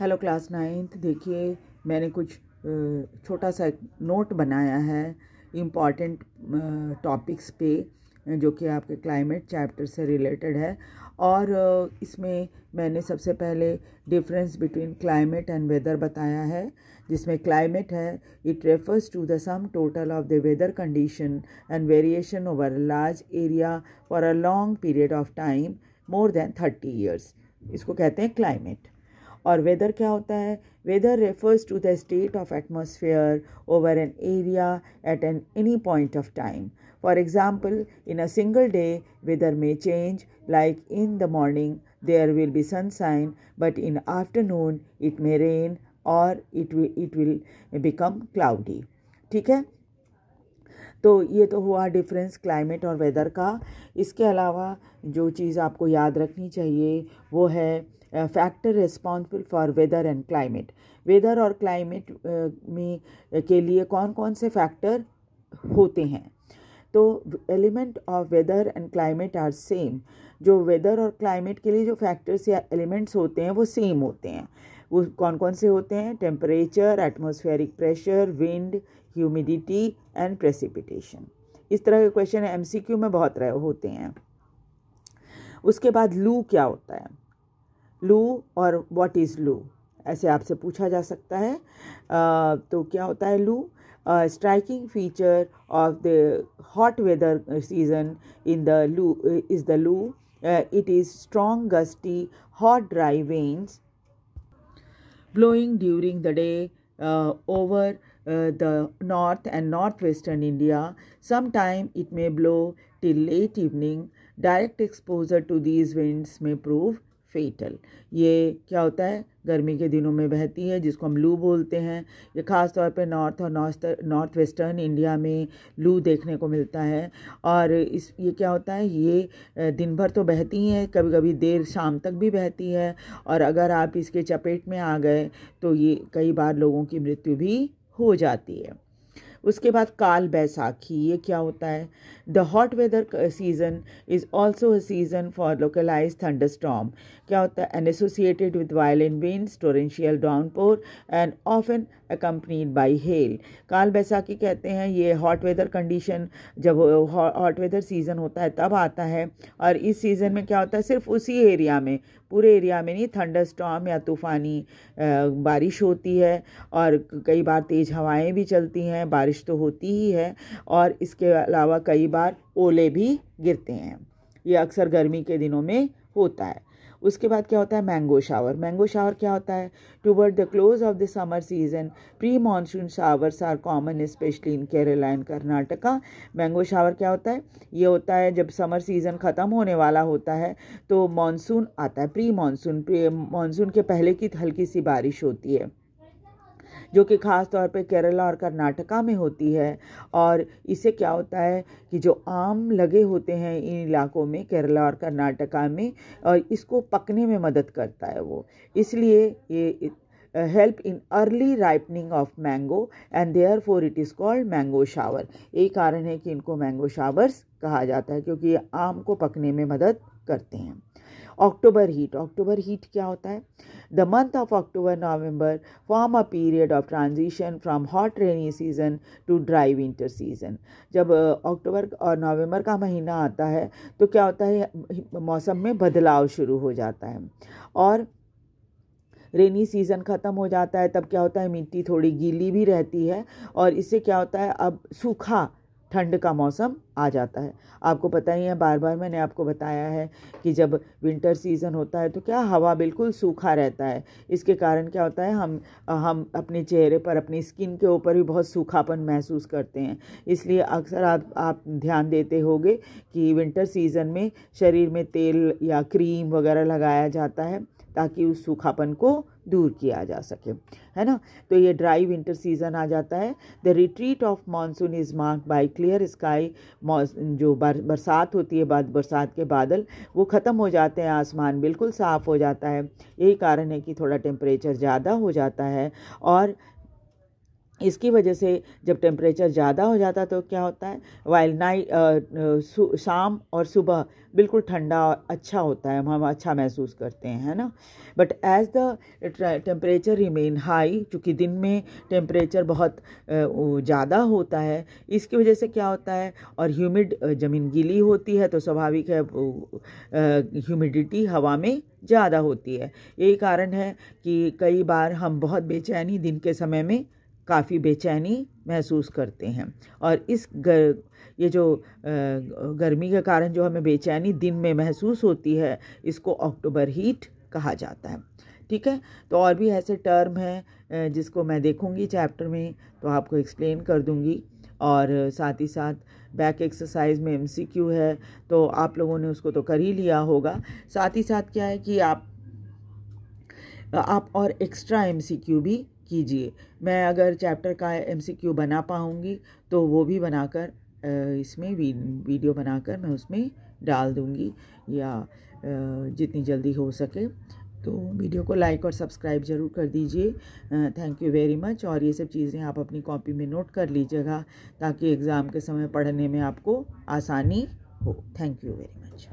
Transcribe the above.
Hello class ninth देखिए मैंने कुछ छोटा सा नोट बनाया है इम्पॉर्टेंट टॉपिक्स पे जो कि आपके क्लाइमेट चैप्टर से रिलेटेड है और इसमें मैंने सबसे पहले difference between climate and weather बताया है जिसमें क्लाइमेट है it refers to the sum total of the weather condition and variation over large area for a long period of time more than thirty years इसको कहते हैं climate और weather क्या होता है weather refers to the state of atmosphere over an area at an any point of time for example in a single day weather may change like in the morning there will be sunshine but in afternoon it may rain और it it will become cloudy ठीक है तो ये तो हुआ difference climate और weather का इसके अलावा जो चीज़ आपको याद रखनी चाहिए वो है factor responsible for weather and climate weather और क्लाइमेट में के लिए कौन कौन से फैक्टर होते हैं तो element of weather and climate are same जो वेदर और क्लाइमेट के लिए जो फैक्टर्स या एलिमेंट्स होते हैं वो सेम होते हैं वो कौन कौन से होते हैं temperature atmospheric pressure wind humidity and precipitation इस तरह के क्वेश्चन क्यू में बहुत रहे होते हैं उसके बाद लू क्या होता है लू और वॉट इज़ लू ऐसे आपसे पूछा जा सकता है आ, तो क्या होता है loo striking feature of the hot weather season in the loo is the loo it is strong gusty hot dry winds blowing during the day uh, over uh, the north and northwestern India. Sometime it may blow till late evening. Direct exposure to these winds may prove fatal ये क्या होता है गर्मी के दिनों में बहती है जिसको हम लू बोलते हैं ये ख़ास तौर पे नॉर्थ और नॉर्थ नॉर्थ वेस्टर्न इंडिया में लू देखने को मिलता है और इस ये क्या होता है ये दिन भर तो बहती हैं कभी कभी देर शाम तक भी बहती है और अगर आप इसके चपेट में आ गए तो ये कई बार लोगों की मृत्यु भी हो जाती है उसके बाद काल बैसाखी ये क्या होता है the hot weather season is also a season for localise thunder storm क्या होता है and associated with violent winds torrential downpour and often accompanied by hail Kal Baisakhi कहते हैं ये हॉट वेदर कंडीशन जब हॉट वेदर सीज़न होता है तब आता है और इस सीज़न में क्या होता है सिर्फ उसी एरिया में पूरे एरिया में नहीं थंडर स्टॉम या तूफ़ानी बारिश होती है और कई बार तेज़ हवाएं भी चलती हैं बारिश तो होती ही है और इसके अलावा कई बार ओले भी गिरते हैं ये अक्सर गर्मी के दिनों में होता है उसके बाद क्या होता है मैंगो शावर मैंगो शावर क्या होता है toward the close of the summer season pre monsoon showers are common specially in Kerala and Karnataka mango shower क्या होता है ये होता है जब समर सीज़न ख़त्म होने वाला होता है तो मानसून आता है प्री मानसून प्री मानसून के पहले की हल्की सी बारिश होती है जो कि ख़ास तौर पे केरला और कर्नाटका में होती है और इससे क्या होता है कि जो आम लगे होते हैं इन इलाकों में केरला और कर्नाटका में और इसको पकने में मदद करता है वो इसलिए ये help in early ripening of mango and therefore it is called mango shower यही कारण है कि इनको मैंगो शावर्स कहा जाता है क्योंकि ये आम को पकने में मदद करते हैं ऑक्टोबर हीट ऑक्टोबर हीट क्या होता है the month of October November form a period of transition from hot rainy season to dry winter season जब अक्टूबर और नवंबर का महीना आता है तो क्या होता है मौसम में बदलाव शुरू हो जाता है और रेनी सीज़न ख़त्म हो जाता है तब क्या होता है मिट्टी थोड़ी गीली भी रहती है और इससे क्या होता है अब सूखा ठंड का मौसम आ जाता है आपको पता ही है बार बार मैंने आपको बताया है कि जब विंटर सीज़न होता है तो क्या हवा बिल्कुल सूखा रहता है इसके कारण क्या होता है हम हम अपने चेहरे पर अपनी स्किन के ऊपर भी बहुत सूखापन महसूस करते हैं इसलिए अक्सर आप आप ध्यान देते होंगे कि विंटर सीज़न में शरीर में तेल या क्रीम वगैरह लगाया जाता है ताकि उस सूखापन को दूर किया जा सके है ना तो ये ड्राई विंटर सीज़न आ जाता है the retreat of monsoon is mark by clear sky जो बर, बरसात होती है बाद बरसात के बादल वो ख़त्म हो जाते हैं आसमान बिल्कुल साफ़ हो जाता है यही कारण है कि थोड़ा टेम्परेचर ज़्यादा हो जाता है और इसकी वजह से जब टेम्परेचर ज़्यादा हो जाता तो क्या होता है वाइल नाइट शाम और सुबह बिल्कुल ठंडा और अच्छा होता है हम अच्छा महसूस करते हैं है ना but as the temperature remain high चूँकि दिन में टेम्परेचर बहुत ज़्यादा होता है इसकी वजह से क्या होता है और ह्यूमिड ज़मीन गीली होती है तो स्वाभाविक है ह्यूमिडिटी हवा में ज़्यादा होती है यही कारण है कि कई बार हम बहुत बेचैनी दिन के समय में काफ़ी बेचैनी महसूस करते हैं और इस गर ये जो गर्मी के कारण जो हमें बेचैनी दिन में महसूस होती है इसको अक्टूबर हीट कहा जाता है ठीक है तो और भी ऐसे टर्म हैं जिसको मैं देखूंगी चैप्टर में तो आपको एक्सप्लेन कर दूंगी और साथ ही साथ बैक एक्सरसाइज में एमसीक्यू है तो आप लोगों ने उसको तो कर ही लिया होगा साथ ही साथ क्या है कि आप आप और एक्स्ट्रा एमसीक्यू भी कीजिए मैं अगर चैप्टर का एमसीक्यू बना पाऊँगी तो वो भी बनाकर इसमें वीडियो बनाकर मैं उसमें डाल दूँगी या जितनी जल्दी हो सके तो वीडियो को लाइक और सब्सक्राइब ज़रूर कर दीजिए थैंक यू वेरी मच और ये सब चीज़ें आप अपनी कॉपी में नोट कर लीजिएगा ताकि एग्ज़ाम के समय पढ़ने में आपको आसानी हो थैंक यू वेरी मच